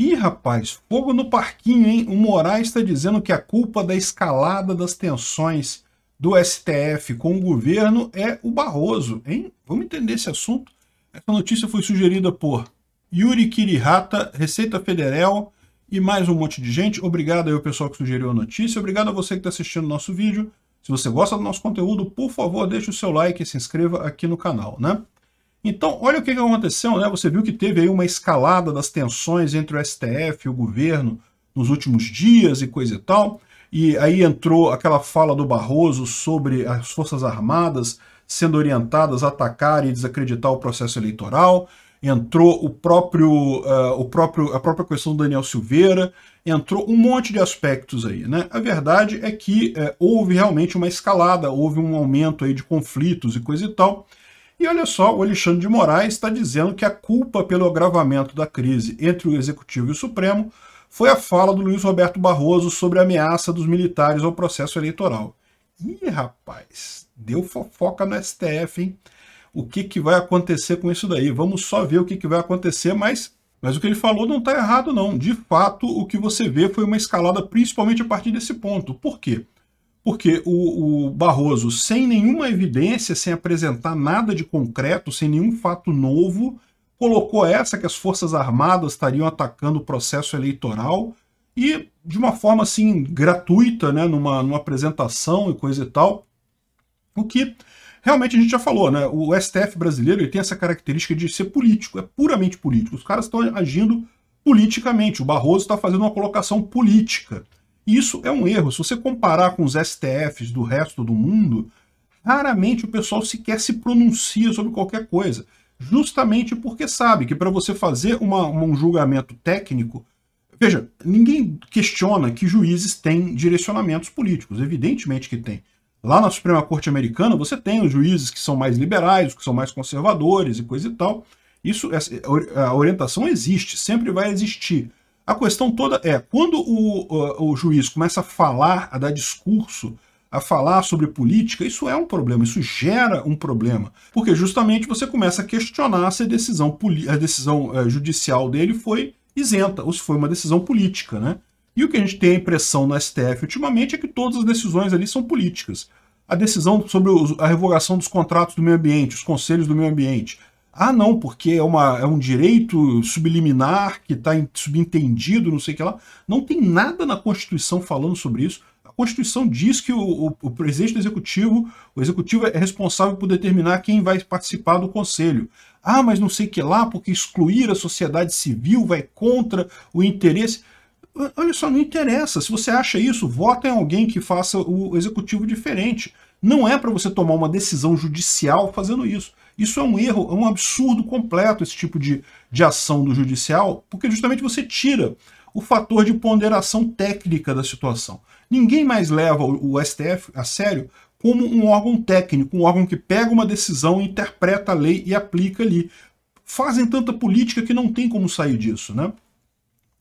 Ih, rapaz, fogo no parquinho, hein? O Moraes está dizendo que a culpa da escalada das tensões do STF com o governo é o Barroso, hein? Vamos entender esse assunto. Essa notícia foi sugerida por Yuri Kirihata, Receita Federal e mais um monte de gente. Obrigado aí ao pessoal que sugeriu a notícia. Obrigado a você que está assistindo o nosso vídeo. Se você gosta do nosso conteúdo, por favor, deixe o seu like e se inscreva aqui no canal, né? Então, olha o que aconteceu, né? Você viu que teve aí uma escalada das tensões entre o STF e o governo nos últimos dias e coisa e tal. E aí entrou aquela fala do Barroso sobre as Forças Armadas sendo orientadas a atacar e desacreditar o processo eleitoral. Entrou o próprio, uh, o próprio, a própria questão do Daniel Silveira, entrou um monte de aspectos aí. Né? A verdade é que uh, houve realmente uma escalada, houve um aumento aí de conflitos e coisa e tal. E olha só, o Alexandre de Moraes está dizendo que a culpa pelo agravamento da crise entre o Executivo e o Supremo foi a fala do Luiz Roberto Barroso sobre a ameaça dos militares ao processo eleitoral. Ih, rapaz, deu fofoca no STF, hein? O que, que vai acontecer com isso daí? Vamos só ver o que, que vai acontecer, mas, mas o que ele falou não está errado, não. De fato, o que você vê foi uma escalada, principalmente a partir desse ponto. Por quê? Porque o, o Barroso, sem nenhuma evidência, sem apresentar nada de concreto, sem nenhum fato novo, colocou essa que as Forças Armadas estariam atacando o processo eleitoral e de uma forma assim gratuita, né, numa, numa apresentação e coisa e tal, o que realmente a gente já falou, né, o STF brasileiro ele tem essa característica de ser político, é puramente político, os caras estão agindo politicamente, o Barroso está fazendo uma colocação política. Isso é um erro. Se você comparar com os STFs do resto do mundo, raramente o pessoal sequer se pronuncia sobre qualquer coisa. Justamente porque sabe que para você fazer uma, um julgamento técnico, Veja, ninguém questiona que juízes têm direcionamentos políticos, evidentemente que tem. Lá na Suprema Corte Americana, você tem os juízes que são mais liberais, que são mais conservadores e coisa e tal. Isso, a orientação existe, sempre vai existir. A questão toda é, quando o, o, o juiz começa a falar, a dar discurso, a falar sobre política, isso é um problema, isso gera um problema. Porque justamente você começa a questionar se a decisão, a decisão eh, judicial dele foi isenta, ou se foi uma decisão política, né? E o que a gente tem a impressão na STF ultimamente é que todas as decisões ali são políticas. A decisão sobre a revogação dos contratos do meio ambiente, os conselhos do meio ambiente, ah, não, porque é, uma, é um direito subliminar que está subentendido, não sei o que lá. Não tem nada na Constituição falando sobre isso. A Constituição diz que o, o, o presidente do Executivo, o Executivo é responsável por determinar quem vai participar do Conselho. Ah, mas não sei o que lá, porque excluir a sociedade civil vai contra o interesse. Olha só, não interessa. Se você acha isso, vota em alguém que faça o executivo diferente. Não é para você tomar uma decisão judicial fazendo isso. Isso é um erro, é um absurdo completo esse tipo de, de ação do judicial, porque justamente você tira o fator de ponderação técnica da situação. Ninguém mais leva o, STF a sério como um órgão técnico, um órgão que pega uma decisão, interpreta a lei e aplica ali. Fazem tanta política que não tem como sair disso, né?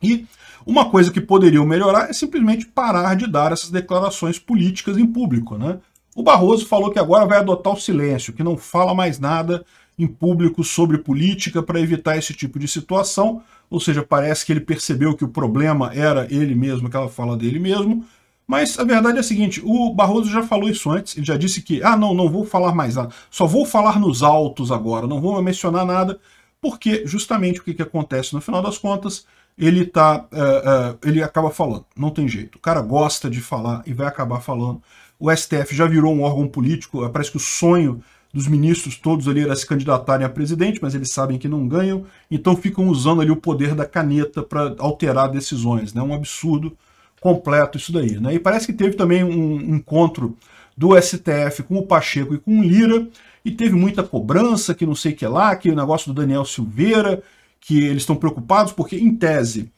E uma coisa que poderiam melhorar é simplesmente parar de dar essas declarações políticas em público, né? O Barroso falou que agora vai adotar o silêncio, que não fala mais nada em público sobre política para evitar esse tipo de situação, ou seja, parece que ele percebeu que o problema era ele mesmo, aquela fala dele mesmo, mas a verdade é a seguinte, o Barroso já falou isso antes, ele já disse que, ah não, não vou falar mais nada, só vou falar nos autos agora, não vou mencionar nada, porque justamente o que, que acontece no final das contas, ele, tá, uh, uh, ele acaba falando, não tem jeito, o cara gosta de falar e vai acabar falando, o STF já virou um órgão político, parece que o sonho dos ministros todos ali era se candidatarem a presidente, mas eles sabem que não ganham, então ficam usando ali o poder da caneta para alterar decisões, né? Um absurdo completo isso daí, né? E parece que teve também um encontro do STF com o Pacheco e com o Lira, e teve muita cobrança, que não sei o que lá, que o negócio do Daniel Silveira, que eles estão preocupados, porque, em tese,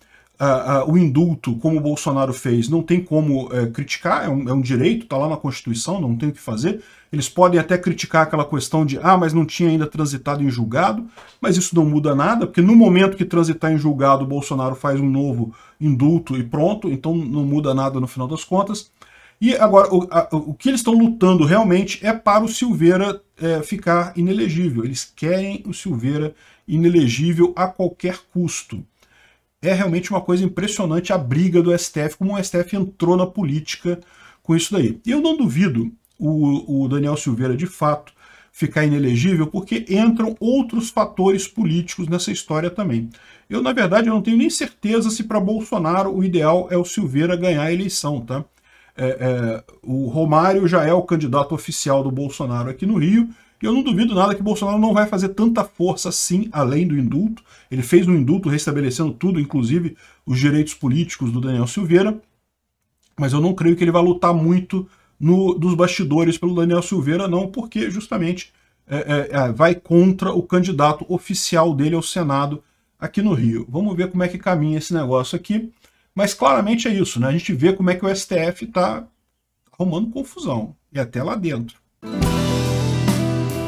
uh, uh, o indulto, como o Bolsonaro fez, não tem como uh, criticar, é um, é um direito, está lá na Constituição, não tem o que fazer. Eles podem até criticar aquela questão de, ah, mas não tinha ainda transitado em julgado, mas isso não muda nada, porque no momento que transitar em julgado, o Bolsonaro faz um novo indulto e pronto, então não muda nada no final das contas. E agora, o, a, o que eles estão lutando realmente é para o Silveira é, ficar inelegível. Eles querem o Silveira inelegível a qualquer custo é realmente uma coisa impressionante a briga do STF, como o STF entrou na política com isso daí. E eu não duvido o, o Daniel Silveira, de fato, ficar inelegível, porque entram outros fatores políticos nessa história também. Eu, na verdade, não tenho nem certeza se para Bolsonaro o ideal é o Silveira ganhar a eleição, tá? É, é, o Romário já é o candidato oficial do Bolsonaro aqui no Rio, e eu não duvido nada que Bolsonaro não vai fazer tanta força assim, além do indulto. Ele fez um indulto restabelecendo tudo, inclusive os direitos políticos do Daniel Silveira. Mas eu não creio que ele vai lutar muito no, dos bastidores pelo Daniel Silveira, não, porque justamente é, é, é, vai contra o candidato oficial dele ao Senado aqui no Rio. Vamos ver como é que caminha esse negócio aqui. Mas claramente é isso, né? A gente vê como é que o STF está arrumando confusão. E até lá dentro.